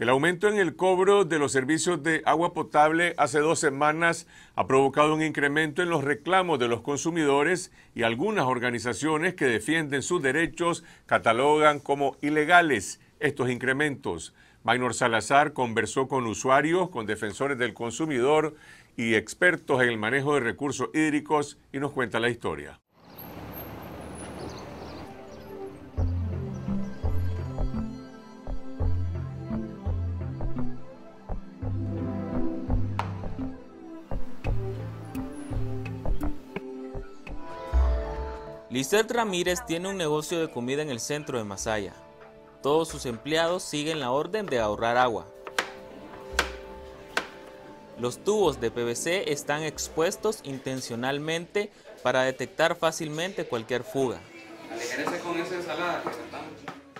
El aumento en el cobro de los servicios de agua potable hace dos semanas ha provocado un incremento en los reclamos de los consumidores y algunas organizaciones que defienden sus derechos catalogan como ilegales estos incrementos. Maynor Salazar conversó con usuarios, con defensores del consumidor y expertos en el manejo de recursos hídricos y nos cuenta la historia. Lisette Ramírez tiene un negocio de comida en el centro de Masaya. Todos sus empleados siguen la orden de ahorrar agua. Los tubos de PVC están expuestos intencionalmente para detectar fácilmente cualquier fuga.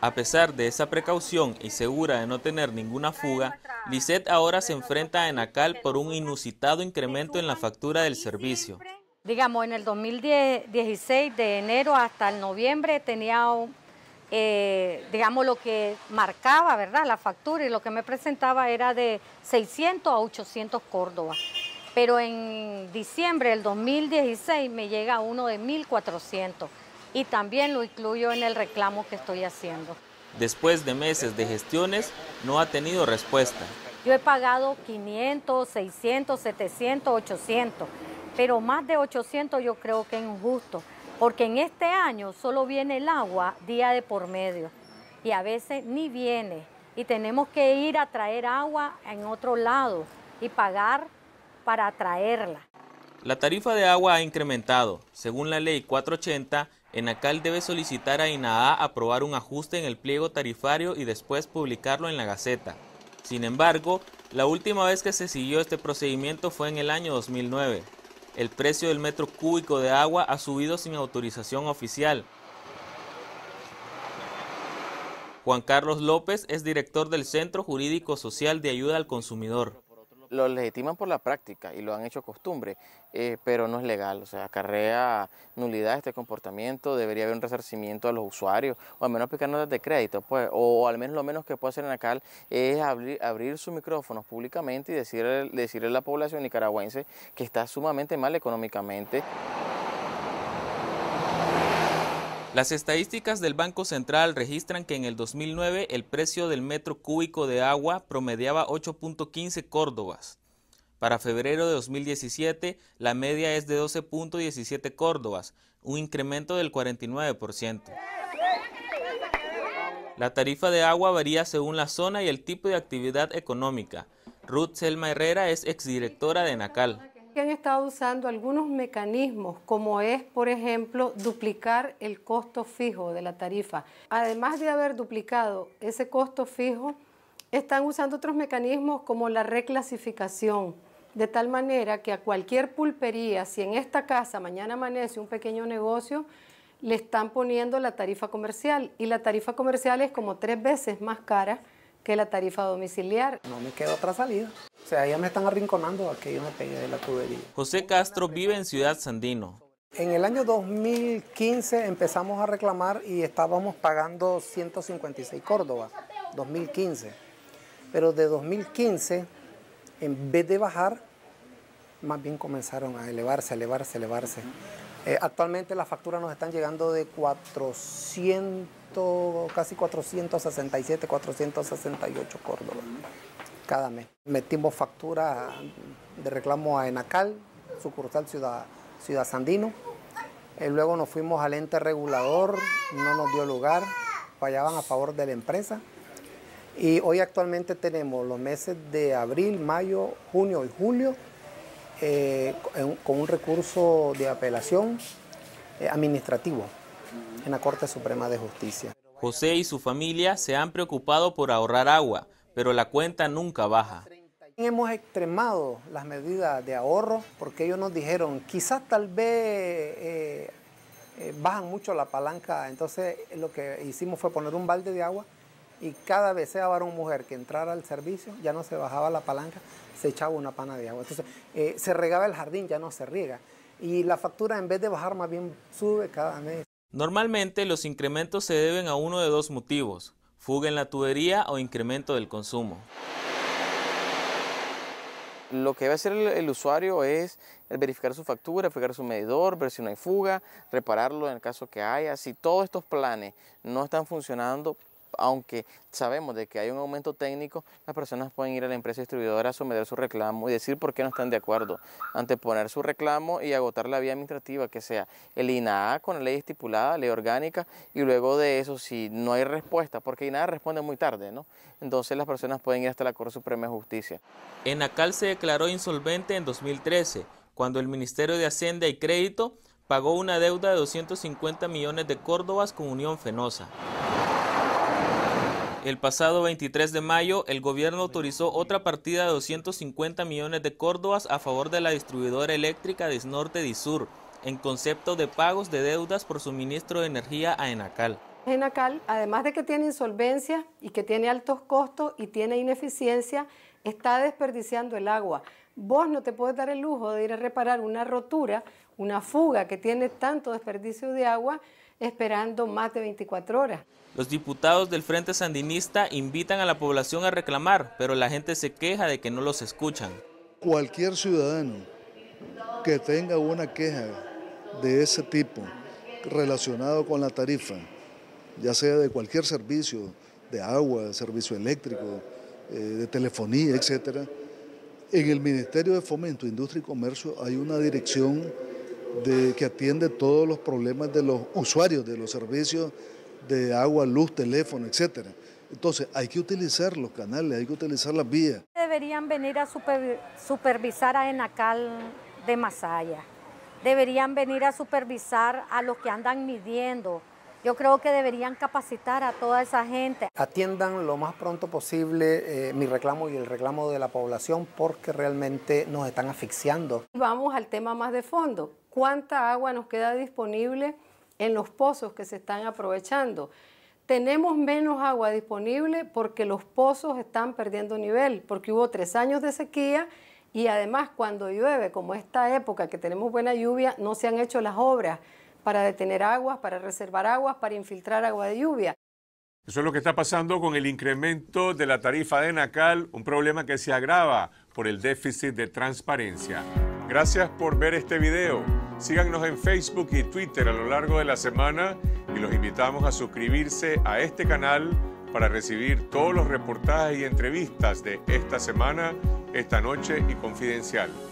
A pesar de esa precaución y segura de no tener ninguna fuga, Lisette ahora se enfrenta a Enacal por un inusitado incremento en la factura del servicio digamos, en el 2016, de enero hasta el noviembre, tenía, eh, digamos, lo que marcaba, ¿verdad?, la factura y lo que me presentaba era de 600 a 800 Córdoba. Pero en diciembre del 2016 me llega uno de 1.400 y también lo incluyo en el reclamo que estoy haciendo. Después de meses de gestiones, no ha tenido respuesta. Yo he pagado 500, 600, 700, 800 pero más de 800 yo creo que es injusto, porque en este año solo viene el agua día de por medio y a veces ni viene y tenemos que ir a traer agua en otro lado y pagar para traerla. La tarifa de agua ha incrementado. Según la ley 480, Enacal debe solicitar a INAA aprobar un ajuste en el pliego tarifario y después publicarlo en la Gaceta. Sin embargo, la última vez que se siguió este procedimiento fue en el año 2009 el precio del metro cúbico de agua ha subido sin autorización oficial. Juan Carlos López es director del Centro Jurídico Social de Ayuda al Consumidor lo legitiman por la práctica y lo han hecho costumbre, eh, pero no es legal, o sea, acarrea nulidad este comportamiento, debería haber un resarcimiento a los usuarios, o al menos aplicar notas de crédito, pues, o, al menos lo menos que puede hacer NACAL es abrir, abrir sus micrófonos públicamente y decirle, decirle a la población nicaragüense que está sumamente mal económicamente. Las estadísticas del Banco Central registran que en el 2009 el precio del metro cúbico de agua promediaba 8.15 córdobas. Para febrero de 2017, la media es de 12.17 córdobas, un incremento del 49%. La tarifa de agua varía según la zona y el tipo de actividad económica. Ruth Selma Herrera es exdirectora de NACAL han estado usando algunos mecanismos, como es, por ejemplo, duplicar el costo fijo de la tarifa. Además de haber duplicado ese costo fijo, están usando otros mecanismos como la reclasificación, de tal manera que a cualquier pulpería, si en esta casa mañana amanece un pequeño negocio, le están poniendo la tarifa comercial y la tarifa comercial es como tres veces más cara que la tarifa domiciliar. No me queda otra salida. O sea, ya me están arrinconando a que yo me pegue de la tubería. José Castro vive en Ciudad Sandino. En el año 2015 empezamos a reclamar y estábamos pagando 156 Córdoba, 2015. Pero de 2015, en vez de bajar, más bien comenzaron a elevarse, elevarse, elevarse. Eh, actualmente las facturas nos están llegando de 400 casi 467, 468 Córdoba cada mes. Metimos factura de reclamo a Enacal, sucursal Ciudad, Ciudad Sandino. Y eh, luego nos fuimos al ente regulador, no nos dio lugar, fallaban a favor de la empresa. Y hoy actualmente tenemos los meses de abril, mayo, junio y julio eh, con un recurso de apelación eh, administrativo en la Corte Suprema de Justicia. José y su familia se han preocupado por ahorrar agua, pero la cuenta nunca baja. Hemos extremado las medidas de ahorro porque ellos nos dijeron, quizás tal vez eh, eh, bajan mucho la palanca, entonces lo que hicimos fue poner un balde de agua y cada vez que varón una mujer que entrara al servicio, ya no se bajaba la palanca, se echaba una pana de agua. Entonces, eh, se regaba el jardín, ya no se riega. Y la factura en vez de bajar, más bien sube cada mes. Normalmente los incrementos se deben a uno de dos motivos, fuga en la tubería o incremento del consumo. Lo que debe hacer el, usuario es eh, verificar su factura, verificar su medidor, ver si no hay fuga, repararlo en el caso que haya. Si todos estos planes no están funcionando, aunque sabemos de que hay un aumento técnico, las personas pueden ir a la empresa distribuidora a someter su reclamo y decir por qué no están de acuerdo, anteponer su reclamo y agotar la vía administrativa, que sea el INAA con la ley estipulada, ley orgánica, y luego de eso, si no hay respuesta, porque INAA responde muy tarde, ¿no? Entonces las personas pueden ir hasta la Corte Suprema de Justicia. Enacal se declaró insolvente en 2013, cuando el Ministerio de Hacienda y Crédito pagó una deuda de 250 millones de córdobas con Unión Fenosa. El pasado 23 de mayo, el gobierno autorizó otra partida de 250 millones de córdobas a favor de la distribuidora eléctrica de Norte y Sur, en concepto de pagos de deudas por suministro de energía a Enacal. Enacal, además de que tiene insolvencia y que tiene altos costos y tiene ineficiencia, está desperdiciando el agua. Vos no te puedes dar el lujo de ir a reparar una rotura, una fuga que tiene tanto desperdicio de agua esperando más de 24 horas. Los diputados del Frente Sandinista invitan a la población a reclamar, pero la gente se queja de que no los escuchan. Cualquier ciudadano que tenga una queja de ese tipo relacionado con la tarifa, ya sea de cualquier servicio, de agua, servicio eléctrico, eh, de telefonía, etcétera, en el Ministerio de Fomento, Industria y Comercio hay una dirección de, que atiende todos los problemas de los usuarios de los servicios de agua, luz, teléfono, etcétera. Entonces, hay que utilizar los canales, hay que utilizar las vías. Deberían venir a supervisar a Enacal de Masaya. Deberían venir a supervisar a los que andan midiendo, yo creo que deberían capacitar a toda esa gente. Atiendan lo más pronto posible eh, mi reclamo y el reclamo de la población porque realmente nos están asfixiando. Vamos al tema más de fondo. ¿Cuánta agua nos queda disponible en los pozos que se están aprovechando? Tenemos menos agua disponible porque los pozos están perdiendo nivel, porque hubo tres años de sequía y además cuando llueve, como esta época que tenemos buena lluvia, no se han hecho las obras para detener aguas, para reservar aguas, para infiltrar agua de lluvia. Eso es lo que está pasando con el incremento de la tarifa de NACAL, un problema que se agrava por el déficit de transparencia. Gracias por ver este video. Síganos en Facebook y Twitter a lo largo de la semana y los invitamos a suscribirse a este canal para recibir todos los reportajes y entrevistas de esta semana, esta noche y confidencial.